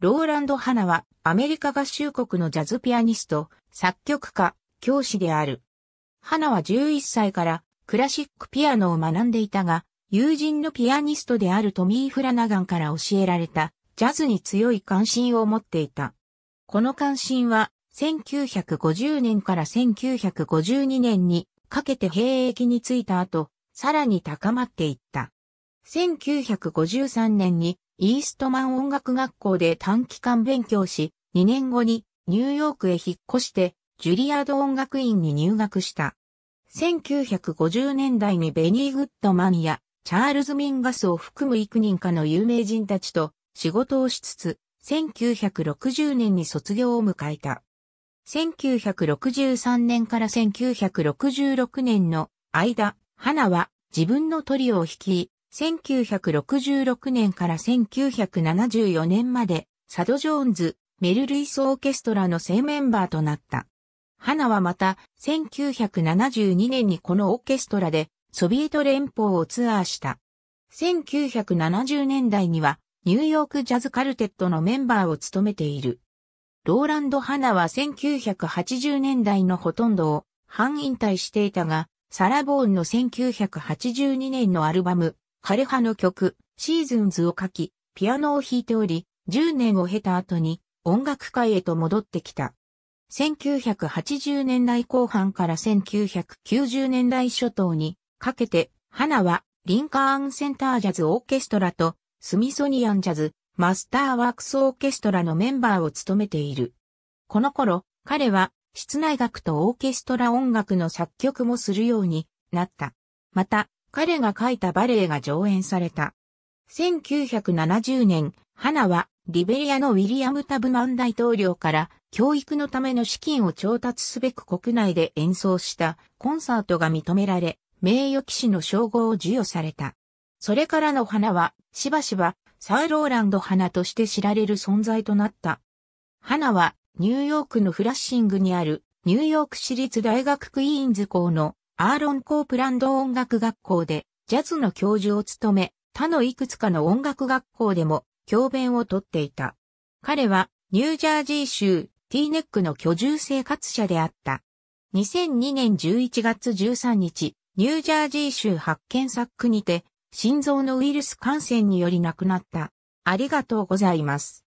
ローランド・ハナはアメリカ合衆国のジャズピアニスト、作曲家、教師である。ハナは11歳からクラシックピアノを学んでいたが、友人のピアニストであるトミー・フラナガンから教えられたジャズに強い関心を持っていた。この関心は1950年から1952年にかけて兵役についた後、さらに高まっていった。1953年にイーストマン音楽学校で短期間勉強し、2年後にニューヨークへ引っ越してジュリアード音楽院に入学した。1950年代にベニー・グッドマンやチャールズ・ミンガスを含む幾人かの有名人たちと仕事をしつつ、1960年に卒業を迎えた。1963年から1966年の間、花は自分のトリオを率い、1966年から1974年まで、サド・ジョーンズ、メル・ルイス・オーケストラの正メンバーとなった。花はまた、1972年にこのオーケストラで、ソビエト連邦をツアーした。1970年代には、ニューヨークジャズカルテットのメンバーを務めている。ローランド・ハナは1980年代のほとんどを半引退していたが、サラボーンの1982年のアルバム、枯派の曲、シーズンズを書き、ピアノを弾いており、10年を経た後に音楽界へと戻ってきた。1980年代後半から1990年代初頭にかけて、花はリンカーンセンタージャズオーケストラとスミソニアンジャズマスターワークスオーケストラのメンバーを務めている。この頃、彼は室内楽とオーケストラ音楽の作曲もするようになった。また、彼が書いたバレエが上演された。1970年、花はリベリアのウィリアム・タブマン大統領から教育のための資金を調達すべく国内で演奏したコンサートが認められ、名誉騎士の称号を授与された。それからの花は、しばしば、サー・ローランド花として知られる存在となった。花は、ニューヨークのフラッシングにある、ニューヨーク市立大学クイーンズ校のアーロン・コープランド音楽学校でジャズの教授を務め、他のいくつかの音楽学校でも教鞭をとっていた。彼はニュージャージー州ティーネックの居住生活者であった。2002年11月13日、ニュージャージー州発見サックにて、心臓のウイルス感染により亡くなった。ありがとうございます。